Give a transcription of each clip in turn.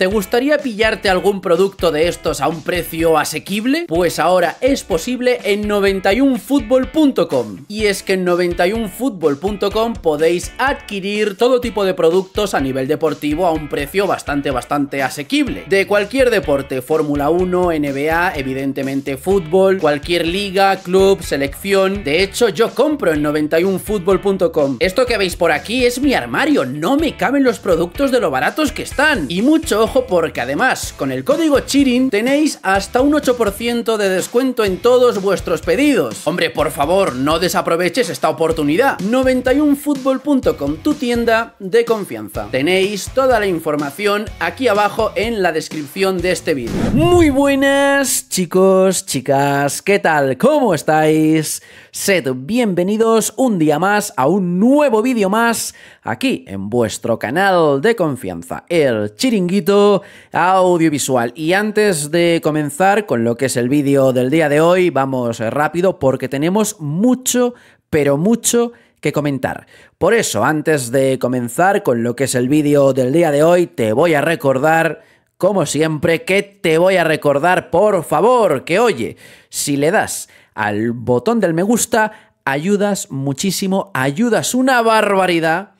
¿Te gustaría pillarte algún producto de estos a un precio asequible? Pues ahora es posible en 91football.com. Y es que en 91football.com podéis adquirir todo tipo de productos a nivel deportivo a un precio bastante, bastante asequible. De cualquier deporte, Fórmula 1, NBA, evidentemente fútbol, cualquier liga, club, selección. De hecho, yo compro en 91football.com. Esto que veis por aquí es mi armario, no me caben los productos de lo baratos que están. Y mucho porque además con el código Chirin tenéis hasta un 8% de descuento en todos vuestros pedidos. Hombre, por favor, no desaproveches esta oportunidad. 91 futbolcom tu tienda de confianza. Tenéis toda la información aquí abajo en la descripción de este vídeo. Muy buenas chicos, chicas, ¿qué tal? ¿Cómo estáis? Sed bienvenidos un día más a un nuevo vídeo más aquí en vuestro canal de confianza, el chiringuito audiovisual. Y antes de comenzar con lo que es el vídeo del día de hoy, vamos rápido porque tenemos mucho, pero mucho que comentar. Por eso, antes de comenzar con lo que es el vídeo del día de hoy, te voy a recordar como siempre, que te voy a recordar, por favor, que oye, si le das al botón del me gusta, ayudas muchísimo, ayudas una barbaridad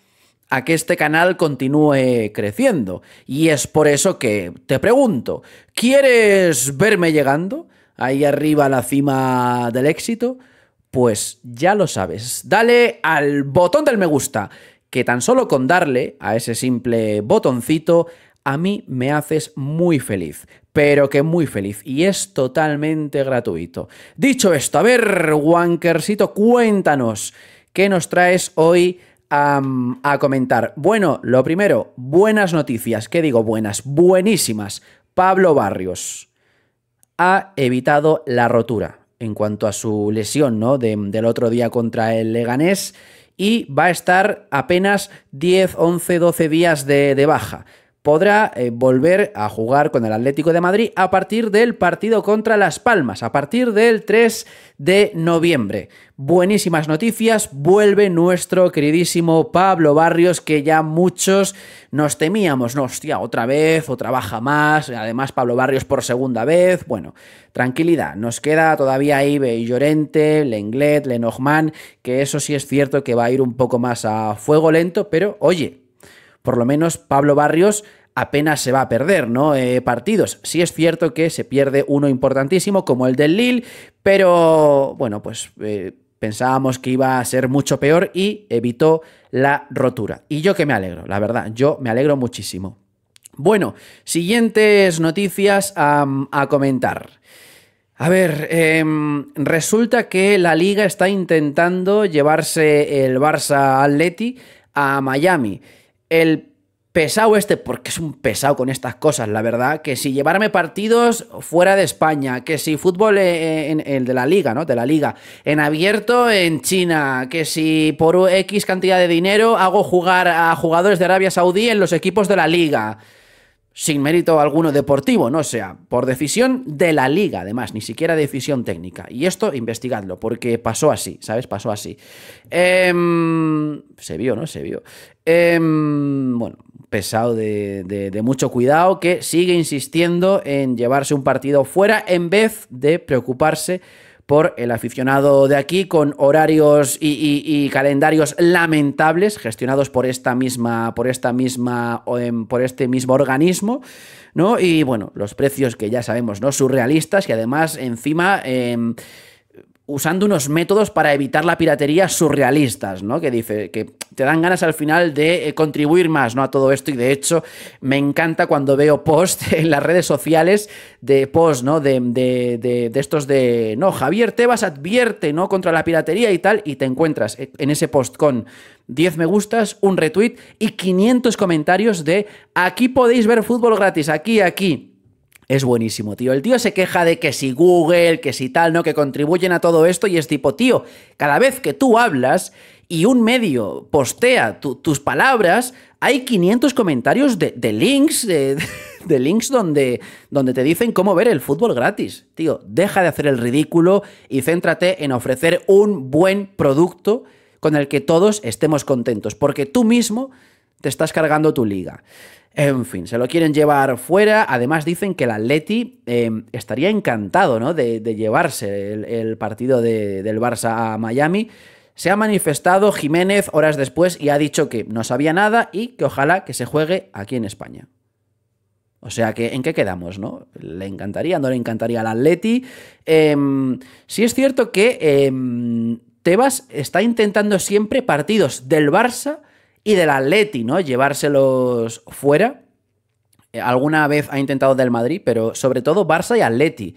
a que este canal continúe creciendo. Y es por eso que te pregunto, ¿quieres verme llegando ahí arriba a la cima del éxito? Pues ya lo sabes, dale al botón del me gusta, que tan solo con darle a ese simple botoncito a mí me haces muy feliz, pero que muy feliz, y es totalmente gratuito. Dicho esto, a ver, Wankersito, cuéntanos, ¿qué nos traes hoy? A, comentar. Bueno, lo primero, buenas noticias. ¿Qué digo? Buenas, buenísimas. Pablo Barrios ha evitado la rotura en cuanto a su lesión ¿no? del otro día contra el Leganés y va a estar apenas 10, 11, 12 días de, de baja podrá eh, volver a jugar con el Atlético de Madrid a partir del partido contra Las Palmas, a partir del 3 de noviembre. Buenísimas noticias, vuelve nuestro queridísimo Pablo Barrios, que ya muchos nos temíamos, no, hostia, otra vez, otra baja más, además Pablo Barrios por segunda vez, bueno, tranquilidad, nos queda todavía y Llorente, Lenglet, Lenormand, que eso sí es cierto que va a ir un poco más a fuego lento, pero oye, por lo menos Pablo Barrios apenas se va a perder, ¿no? Eh, partidos. Sí es cierto que se pierde uno importantísimo, como el del Lille, pero bueno, pues eh, pensábamos que iba a ser mucho peor y evitó la rotura. Y yo que me alegro, la verdad, yo me alegro muchísimo. Bueno, siguientes noticias a, comentar. A ver, em, resulta que la liga está intentando llevarse el Barça Atleti a Miami el pesado este, porque es un pesado con estas cosas, la verdad, que si llevarme partidos fuera de España, que si fútbol en, el de la liga, ¿no? De la liga, en abierto en China, que si por X cantidad de dinero hago jugar a jugadores de Arabia Saudí en los equipos de la liga sin mérito alguno deportivo, no sea, por decisión de la liga, además, ni siquiera decisión técnica. Y esto, investigadlo, porque pasó así, ¿sabes? Pasó así. Em, se vio, ¿no? Se vio. Em, bueno, pesado de, mucho cuidado que sigue insistiendo en llevarse un partido fuera en vez de preocuparse por el aficionado de aquí, con horarios y, calendarios lamentables gestionados por esta misma, por esta misma, em, por este mismo organismo, ¿no? Y bueno, los precios que ya sabemos, ¿no? Surrealistas y además encima... Em, usando unos métodos para evitar la piratería surrealistas, ¿no? Que dice que te dan ganas al final de eh, contribuir más, ¿no? A todo esto y de hecho me encanta cuando veo post en las redes sociales de posts, ¿no? De, de, de, estos de, no, Javier Tebas advierte, ¿no? Contra la piratería y tal y te encuentras e, en ese post con 10 me gustas, un retweet y 500 comentarios de aquí podéis ver fútbol gratis, aquí, aquí es buenísimo, tío. El tío se queja de que si Google, que si tal, ¿no? Que contribuyen a todo esto y es tipo, tío, cada vez que tú hablas y un medio postea tus palabras, hay 500 comentarios de, links, de, links donde, donde, te dicen cómo ver el fútbol gratis. Tío, deja de hacer el ridículo y céntrate en ofrecer un buen producto con el que todos estemos contentos, porque tú mismo te estás cargando tu liga. En fin, se lo quieren llevar fuera. Además, dicen que el Atleti em, estaría encantado ¿no? de, llevarse el, partido del Barça a Miami. Se ha manifestado Jiménez horas después y ha dicho que no sabía nada y que ojalá que se juegue aquí en España. O sea que, ¿en qué quedamos, no? ¿Le encantaría, no le encantaría al Atleti? Em, sí es cierto que em, Tebas está intentando siempre partidos del Barça y del Atleti, ¿no? Llevárselos fuera. Eh, alguna vez ha intentado del Madrid, pero sobre todo Barça y Atleti.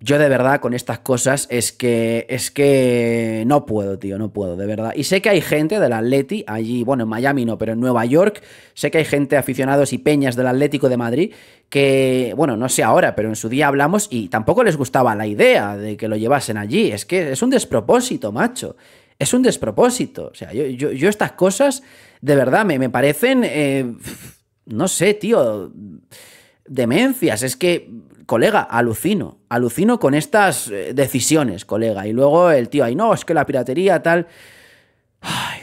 Yo de verdad con estas cosas es que es que no puedo, tío, no puedo, de verdad. Y sé que hay gente del Atleti allí, bueno, en Miami no, pero en Nueva York, sé que hay gente aficionados y peñas del Atlético de Madrid que, bueno, no sé ahora, pero en su día hablamos y tampoco les gustaba la idea de que lo llevasen allí. Es que es un despropósito, macho es un despropósito. O sea, yo, yo, estas cosas, de verdad, me, parecen, eh, no sé, tío, demencias. Es que, colega, alucino, alucino con estas eh, decisiones, colega. Y luego el tío, ahí, no, es que la piratería tal...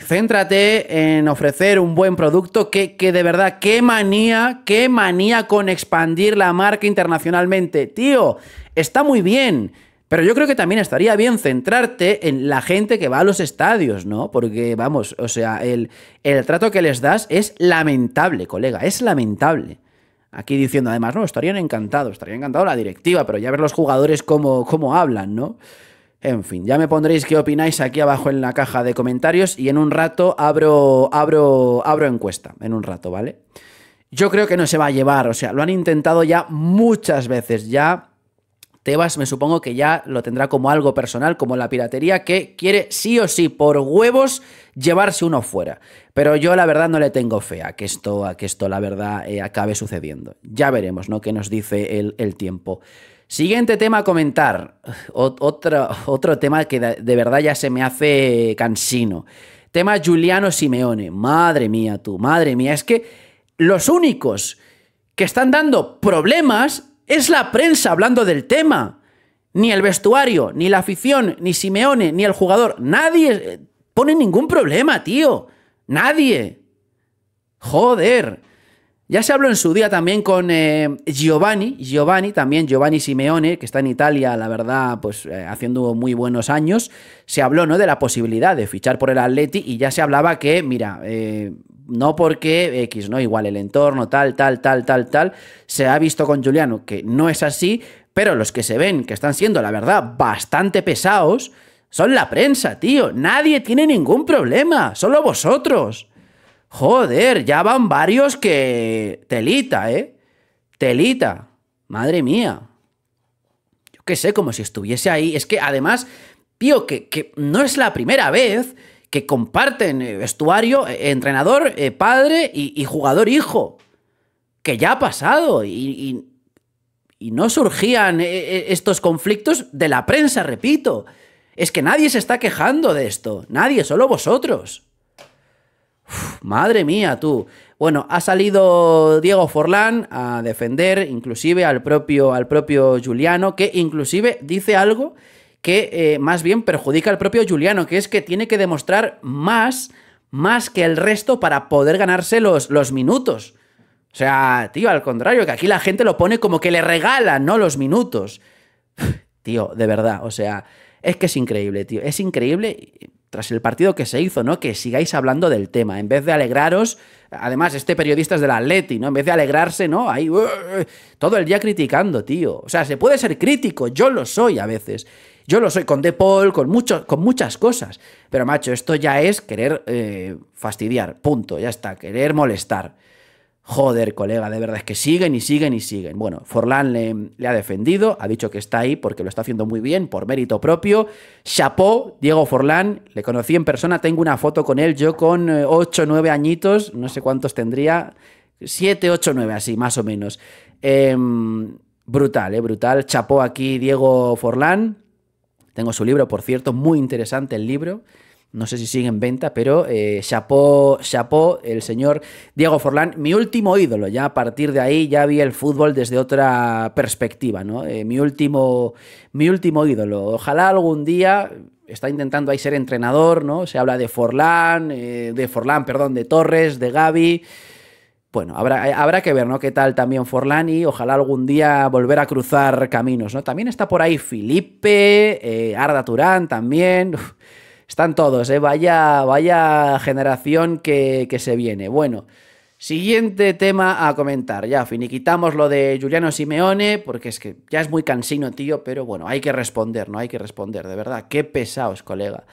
céntrate en ofrecer un buen producto que, que, de verdad, qué manía, qué manía con expandir la marca internacionalmente. Tío, está muy bien pero yo creo que también estaría bien centrarte en la gente que va a los estadios, ¿no? Porque, vamos, o sea, el, el trato que les das es lamentable, colega, es lamentable aquí diciendo además, no, estarían encantados, estaría encantado la directiva, pero ya ver los jugadores cómo, cómo, hablan, ¿no? En fin, ya me pondréis qué opináis aquí abajo en la caja de comentarios y en un rato abro, abro, abro encuesta, en un rato, ¿vale? Yo creo que no se va a llevar, o sea, lo han intentado ya muchas veces, ya Tebas me supongo que ya lo tendrá como algo personal, como la piratería, que quiere sí o sí, por huevos, llevarse uno fuera. Pero yo la verdad no le tengo fe a que esto, a que esto la verdad eh, acabe sucediendo. Ya veremos, ¿no? ¿Qué nos dice el, tiempo? Siguiente tema a comentar. otro, otro tema que de verdad ya se me hace cansino. Tema Juliano Simeone. Madre mía, tú, madre mía. Es que los únicos que están dando problemas es la prensa hablando del tema. Ni el vestuario, ni la afición, ni Simeone, ni el jugador. Nadie eh, pone ningún problema, tío. Nadie. Joder. Ya se habló en su día también con eh, Giovanni, Giovanni también, Giovanni Simeone, que está en Italia, la verdad, pues eh, haciendo muy buenos años. Se habló, ¿no? De la posibilidad de fichar por el Atleti y ya se hablaba que, mira, no porque X, ¿no? Igual el entorno, tal, tal, tal, tal, tal, se ha visto con Juliano que no es así, pero los que se ven que están siendo, la verdad, bastante pesados, son la prensa, tío. Nadie tiene ningún problema, solo vosotros. Joder, ya van varios que... Telita, ¿eh? Telita. Madre mía. Yo qué sé, como si estuviese ahí. Es que además, tío, que, que no es la primera vez que comparten eh, vestuario, eh, entrenador, eh, padre y, jugador hijo, que ya ha pasado y, y, no surgían estos conflictos de la prensa, repito. Es que nadie se está quejando de esto, nadie, solo vosotros. madre mía, tú. Bueno, ha salido Diego Forlán a defender inclusive al propio, al propio Juliano, que inclusive dice algo que eh, más bien perjudica al propio Juliano, que es que tiene que demostrar más, más que el resto para poder ganarse los, los minutos. O sea, tío, al contrario, que aquí la gente lo pone como que le regalan, ¿no? Los minutos. tío, de verdad, o sea, es que es increíble, tío. Es increíble tras el partido que se hizo, ¿no? Que sigáis hablando del tema. En vez de alegraros, además, este periodista es del Atleti, ¿no? En vez de alegrarse, ¿no? Ahí, uh, uh, todo el día criticando, tío. O sea, se puede ser crítico, yo lo soy a veces. Yo lo soy con De Paul, con, con muchas cosas. Pero, macho, esto ya es querer eh, fastidiar. Punto, ya está. Querer molestar. Joder, colega, de verdad es que siguen y siguen y siguen. Bueno, Forlán le, ha defendido, ha dicho que está ahí porque lo está haciendo muy bien, por mérito propio. Chapó, Diego Forlán, le conocí en persona, tengo una foto con él, yo con 8, eh, 9 añitos, no sé cuántos tendría, 7, 8, 9 así, más o menos. Em, brutal, eh, brutal. Chapó aquí Diego Forlán, tengo su libro, por cierto, muy interesante el libro. No sé si sigue en venta, pero eh, chapó, el señor Diego Forlán, mi último ídolo. Ya a partir de ahí ya vi el fútbol desde otra perspectiva, ¿no? Eh, mi, último, mi último ídolo. Ojalá algún día está intentando ahí ser entrenador, ¿no? Se habla de Forlán, eh, de Forlán, perdón, de Torres, de Gaby bueno, eh, habrá, que ver, ¿no? ¿Qué tal también Forlani? ojalá algún día volver a cruzar caminos, ¿no? También está por ahí Felipe, eh, Arda Turán también. están todos, ¿eh? Vaya, vaya generación que, se viene. Bueno, siguiente tema a comentar. Ya, finiquitamos lo de Juliano Simeone, porque es que ya es muy cansino, tío, pero bueno, hay que responder, ¿no? Hay que responder, de verdad. Qué pesados, colega.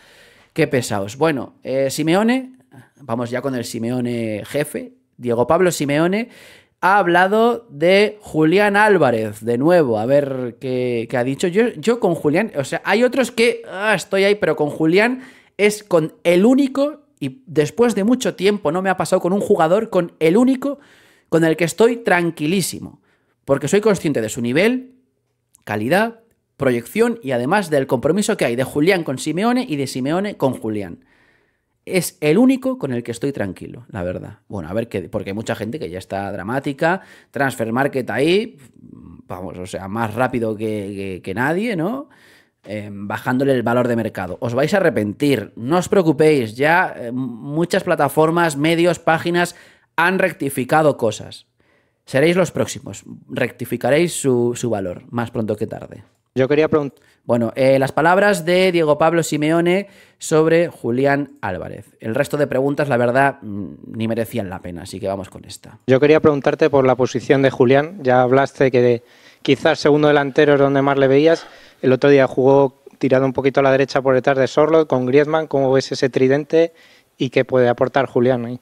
Qué pesados. Bueno, eh, Simeone, vamos ya con el Simeone jefe, Diego Pablo Simeone ha hablado de Julián Álvarez, de nuevo, a ver qué, ha dicho. Yo, con Julián, o sea, hay otros que ah, estoy ahí, pero con Julián es con el único, y después de mucho tiempo no me ha pasado con un jugador, con el único con el que estoy tranquilísimo, porque soy consciente de su nivel, calidad, proyección y además del compromiso que hay de Julián con Simeone y de Simeone con Julián es el único con el que estoy tranquilo, la verdad. Bueno, a ver qué, porque hay mucha gente que ya está dramática, transfer market ahí, vamos, o sea, más rápido que, nadie, ¿no? Em, bajándole el valor de mercado. Os vais a arrepentir, no os preocupéis, ya eh, muchas plataformas, medios, páginas han rectificado cosas. Seréis los próximos, rectificaréis su, su valor más pronto que tarde. Yo quería preguntar. Bueno, eh, las palabras de Diego Pablo Simeone sobre Julián Álvarez. El resto de preguntas, la verdad, mm, ni merecían la pena, así que vamos con esta. Yo quería preguntarte por la posición de Julián. Ya hablaste que quizás segundo delantero es donde más le veías. El otro día jugó tirado un poquito a la derecha por detrás de Sorlo con Griezmann. ¿Cómo ves ese tridente y qué puede aportar Julián ahí?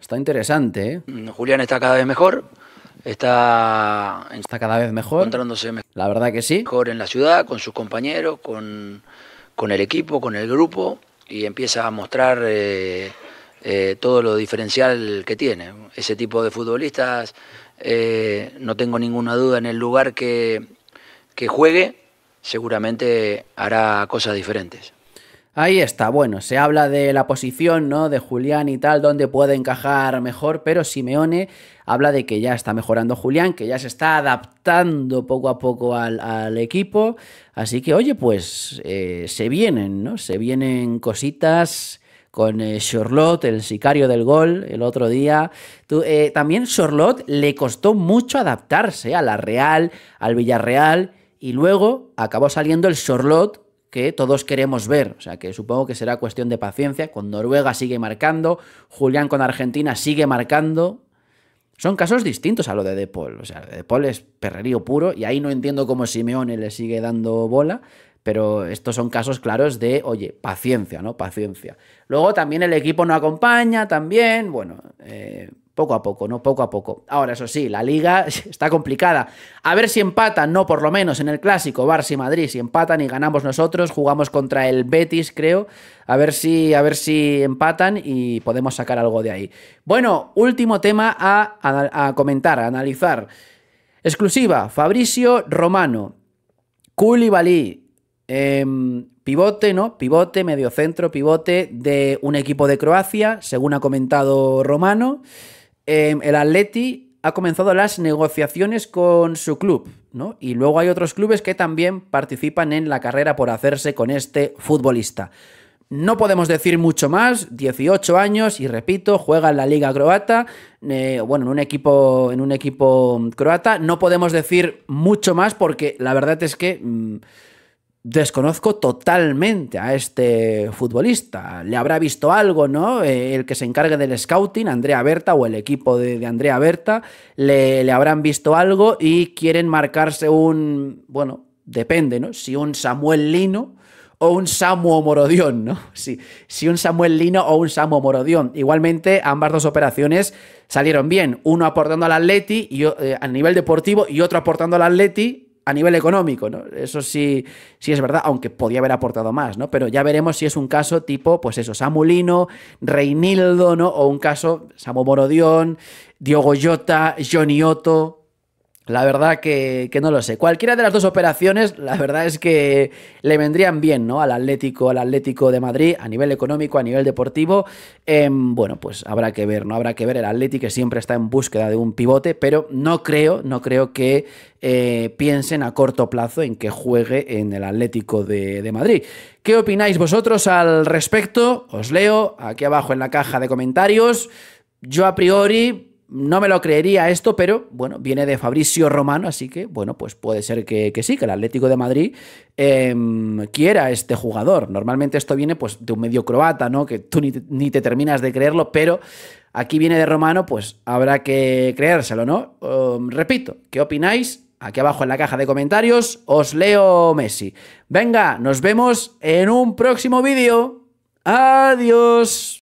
Está interesante, ¿eh? Mm, Julián está cada vez mejor. Está, está cada vez mejor. Encontrándose La verdad que sí. en la ciudad, con sus compañeros, con, el equipo, con el grupo y empieza a mostrar eh, eh, todo lo diferencial que tiene. Ese tipo de futbolistas, eh, no tengo ninguna duda en el lugar que juegue, seguramente hará cosas diferentes. Ahí está, bueno, se habla de la posición, ¿no? De Julián y tal, donde puede encajar mejor, pero Simeone habla de que ya está mejorando Julián, que ya se está adaptando poco a poco al, equipo. Así que, oye, pues eh, se vienen, ¿no? Se vienen cositas con eh, Charlot, el sicario del gol, el otro día. Eh, también Charlotte le costó mucho adaptarse a la Real, al Villarreal, y luego acabó saliendo el Charlotte que todos queremos ver. O sea que supongo que será cuestión de paciencia. Con Noruega sigue marcando, Julián con Argentina sigue marcando. Son casos distintos a lo de De Paul. O sea, De Paul es perrerío puro y ahí no entiendo cómo Simeone le sigue dando bola. Pero estos son casos claros de, oye, paciencia, ¿no? Paciencia. Luego también el equipo no acompaña, también, bueno, eh, poco a poco, ¿no? Poco a poco. Ahora, eso sí, la liga está complicada. A ver si empatan, no, por lo menos en el clásico, Barça y Madrid. Si empatan y ganamos nosotros, jugamos contra el Betis, creo. A ver si, a ver si empatan y podemos sacar algo de ahí. Bueno, último tema a, comentar, a analizar. Exclusiva, Fabricio Romano, Koulibaly, em, pivote, ¿no? Pivote, mediocentro, pivote de un equipo de Croacia, según ha comentado Romano. Em, el Atleti ha comenzado las negociaciones con su club, ¿no? Y luego hay otros clubes que también participan en la carrera por hacerse con este futbolista. No podemos decir mucho más, 18 años y repito, juega en la liga croata, eh, bueno, en un, equipo, en un equipo croata. No podemos decir mucho más porque la verdad es que... Mm, desconozco totalmente a este futbolista. Le habrá visto algo, ¿no? Eh, el que se encargue del scouting, Andrea Berta, o el equipo de, Andrea Berta, le, habrán visto algo y quieren marcarse un, bueno, depende, ¿no? Si un Samuel Lino o un Samu Morodión, ¿no? Sí, si un Samuel Lino o un Samu Morodión. Igualmente, ambas dos operaciones salieron bien, uno aportando al Atleti y, eh, a nivel deportivo y otro aportando al Atleti a nivel económico, ¿no? Eso sí, sí es verdad, aunque podía haber aportado más, ¿no? Pero ya veremos si es un caso tipo, pues eso, Samulino, Reinildo, ¿no? O un caso, Samu Morodión, Diogo Jota, Johnny Otto, la verdad que, que, no lo sé. Cualquiera de las dos operaciones, la verdad es que le vendrían bien, ¿no? Al Atlético, al Atlético de Madrid, a nivel económico, a nivel deportivo. Em, bueno, pues habrá que ver, ¿no? Habrá que ver. El Atlético que siempre está en búsqueda de un pivote, pero no creo, no creo que eh, piensen a corto plazo en que juegue en el Atlético de Madrid. ¿Qué opináis vosotros al respecto? Os leo aquí abajo en la caja de comentarios. Yo a priori no me lo creería esto, pero bueno, viene de Fabricio Romano, así que bueno, pues puede ser que, sí, que el Atlético de Madrid em, quiera este jugador. Normalmente esto viene pues de un medio croata, ¿no? Que tú ni te, terminas de creerlo, pero aquí viene de Romano, pues habrá que creérselo, ¿no? Em, repito, ¿qué opináis? Aquí abajo en la caja de comentarios os leo Messi. Venga, nos vemos en un próximo vídeo. Adiós.